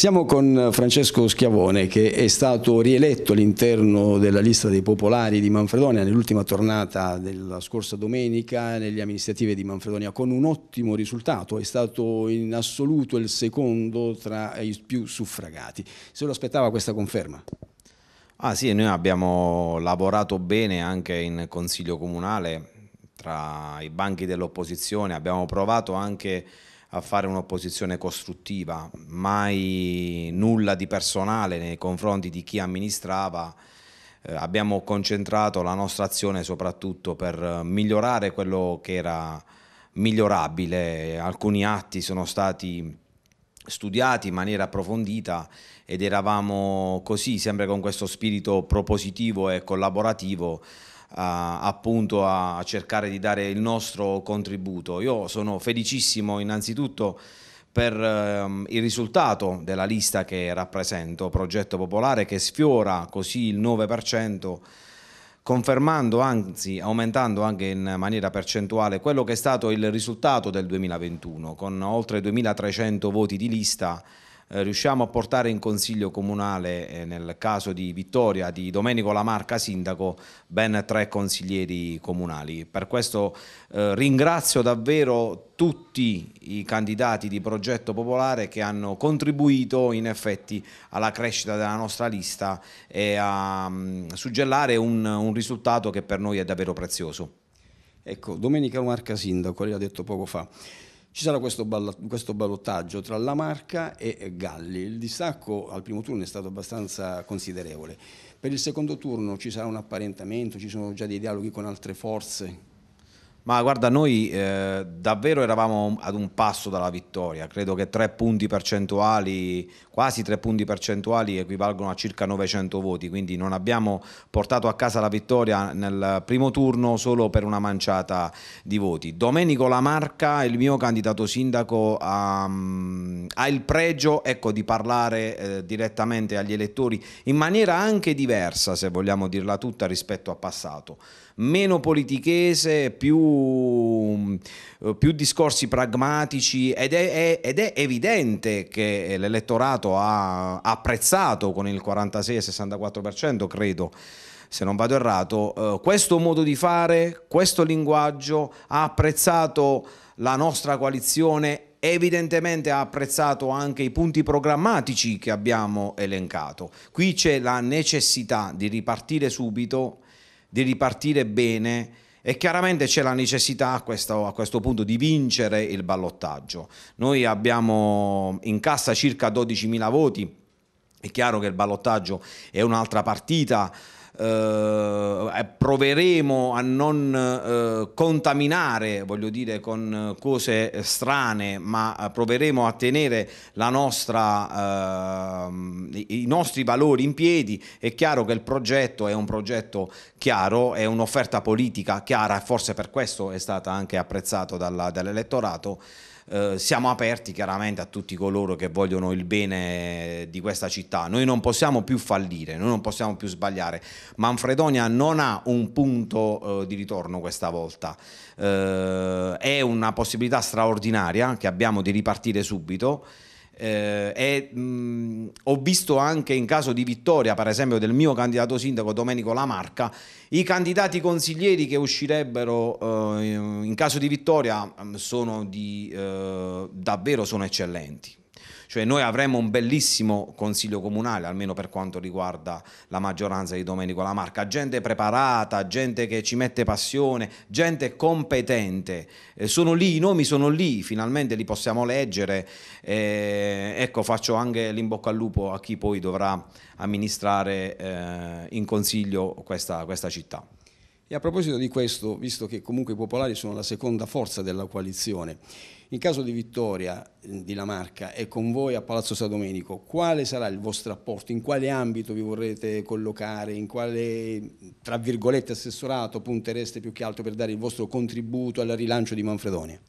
Siamo con Francesco Schiavone che è stato rieletto all'interno della lista dei popolari di Manfredonia nell'ultima tornata della scorsa domenica nelle amministrative di Manfredonia con un ottimo risultato, è stato in assoluto il secondo tra i più suffragati. Se lo aspettava questa conferma? Ah sì, noi abbiamo lavorato bene anche in Consiglio Comunale, tra i banchi dell'opposizione, abbiamo provato anche a fare un'opposizione costruttiva, mai nulla di personale nei confronti di chi amministrava. Eh, abbiamo concentrato la nostra azione soprattutto per eh, migliorare quello che era migliorabile. Alcuni atti sono stati studiati in maniera approfondita ed eravamo così, sempre con questo spirito propositivo e collaborativo, a, appunto a cercare di dare il nostro contributo. Io sono felicissimo innanzitutto per ehm, il risultato della lista che rappresento, Progetto Popolare, che sfiora così il 9%, confermando, anzi aumentando anche in maniera percentuale quello che è stato il risultato del 2021, con oltre 2.300 voti di lista eh, riusciamo a portare in consiglio comunale, eh, nel caso di vittoria di Domenico Lamarca sindaco, ben tre consiglieri comunali. Per questo eh, ringrazio davvero tutti i candidati di Progetto Popolare che hanno contribuito in effetti alla crescita della nostra lista e a um, suggellare un, un risultato che per noi è davvero prezioso. Ecco, Domenica Lamarca Sindaco, lei l'ha detto poco fa, ci sarà questo, questo ballottaggio tra Lamarca e Galli. Il distacco al primo turno è stato abbastanza considerevole. Per il secondo turno ci sarà un apparentamento, ci sono già dei dialoghi con altre forze ma guarda, noi eh, davvero eravamo ad un passo dalla vittoria, credo che tre punti percentuali, quasi tre punti percentuali equivalgono a circa 900 voti, quindi non abbiamo portato a casa la vittoria nel primo turno solo per una manciata di voti. Domenico Lamarca, il mio candidato sindaco, ha, mm, ha il pregio ecco, di parlare eh, direttamente agli elettori in maniera anche diversa, se vogliamo dirla tutta, rispetto al passato meno politichese, più, eh, più discorsi pragmatici ed è, è, ed è, evidente che l'elettorato ha apprezzato con il 46-64%, credo, se non vado errato, eh, questo modo di fare, questo linguaggio ha apprezzato la nostra coalizione evidentemente ha apprezzato anche i punti programmatici che abbiamo elencato. Qui c'è la necessità di ripartire subito di ripartire bene e chiaramente c'è la necessità a questo, a questo, punto di vincere il ballottaggio. Noi abbiamo in cassa circa 12.000 voti, è chiaro che il ballottaggio è un'altra partita eh, eh, proveremo a non eh, contaminare, voglio dire, con eh, cose strane, ma eh, proveremo a tenere nostra, eh, i nostri valori in piedi. È chiaro che il progetto è un progetto chiaro, è un'offerta politica chiara forse per questo è stata anche apprezzata dall'elettorato. Uh, siamo aperti chiaramente a tutti coloro che vogliono il bene di questa città. Noi non possiamo più fallire, noi non possiamo più sbagliare. Manfredonia non ha un punto eh, di ritorno questa volta, eh, è una possibilità straordinaria che abbiamo di ripartire subito. Eh, e, mh, ho visto anche in caso di vittoria, per esempio, del mio candidato sindaco Domenico Lamarca, i candidati consiglieri che uscirebbero eh, in caso di vittoria sono di, eh, davvero sono eccellenti. Cioè noi avremo un bellissimo consiglio comunale, almeno per quanto riguarda la maggioranza di Domenico Lamarca, gente preparata, gente che ci mette passione, gente competente. Eh, sono lì, i nomi sono lì, finalmente li possiamo leggere. Eh, ecco, faccio anche l'imbocca al lupo a chi poi dovrà amministrare eh, in consiglio questa, questa città. E a proposito di questo, visto che comunque i popolari sono la seconda forza della coalizione, in caso di vittoria eh, di Lamarca e con voi a Palazzo San Domenico, quale sarà il vostro apporto? In quale ambito vi vorrete collocare? In quale, tra virgolette, assessorato puntereste più che altro per dare il vostro contributo al rilancio di Manfredonia?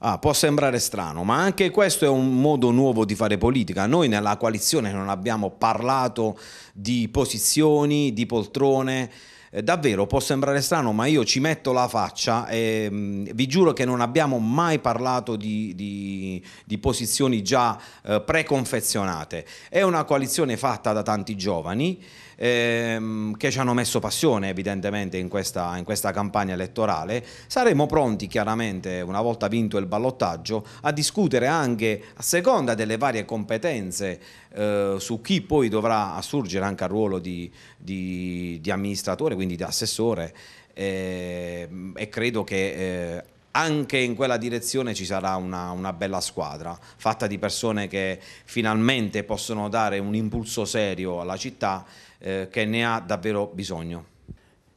Ah, può sembrare strano, ma anche questo è un modo nuovo di fare politica. Noi nella coalizione non abbiamo parlato di posizioni, di poltrone, eh, davvero può sembrare strano, ma io ci metto la faccia e mm, vi giuro che non abbiamo mai parlato di, di, di posizioni già eh, preconfezionate. È una coalizione fatta da tanti giovani ehm, che ci hanno messo passione evidentemente in questa, in questa campagna elettorale. Saremo pronti chiaramente, una volta vinto il ballottaggio, a discutere anche a seconda delle varie competenze eh, su chi poi dovrà assurgere anche al ruolo di, di, di amministratore quindi da assessore, eh, e credo che... Eh, anche in quella direzione ci sarà una, una, bella squadra fatta di persone che finalmente possono dare un impulso serio alla città eh, che ne ha davvero bisogno.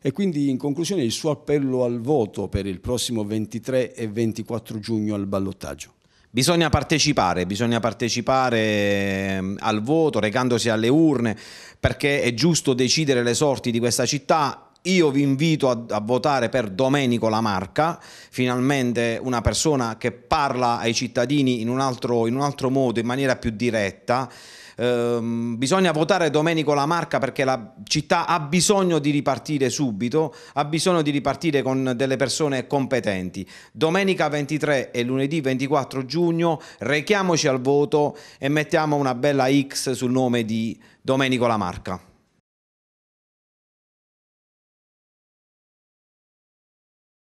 E quindi in conclusione il suo appello al voto per il prossimo 23 e 24 giugno al ballottaggio. Bisogna partecipare, bisogna partecipare ehm, al voto, recandosi alle urne, perché è giusto decidere le sorti di questa città io vi invito a, a, votare per Domenico Lamarca, finalmente una persona che parla ai cittadini in un altro, in un altro modo, in maniera più diretta. Ehm, bisogna votare Domenico Lamarca perché la città ha bisogno di ripartire subito, ha bisogno di ripartire con delle persone competenti. Domenica 23 e lunedì 24 giugno rechiamoci al voto e mettiamo una bella X sul nome di Domenico Lamarca.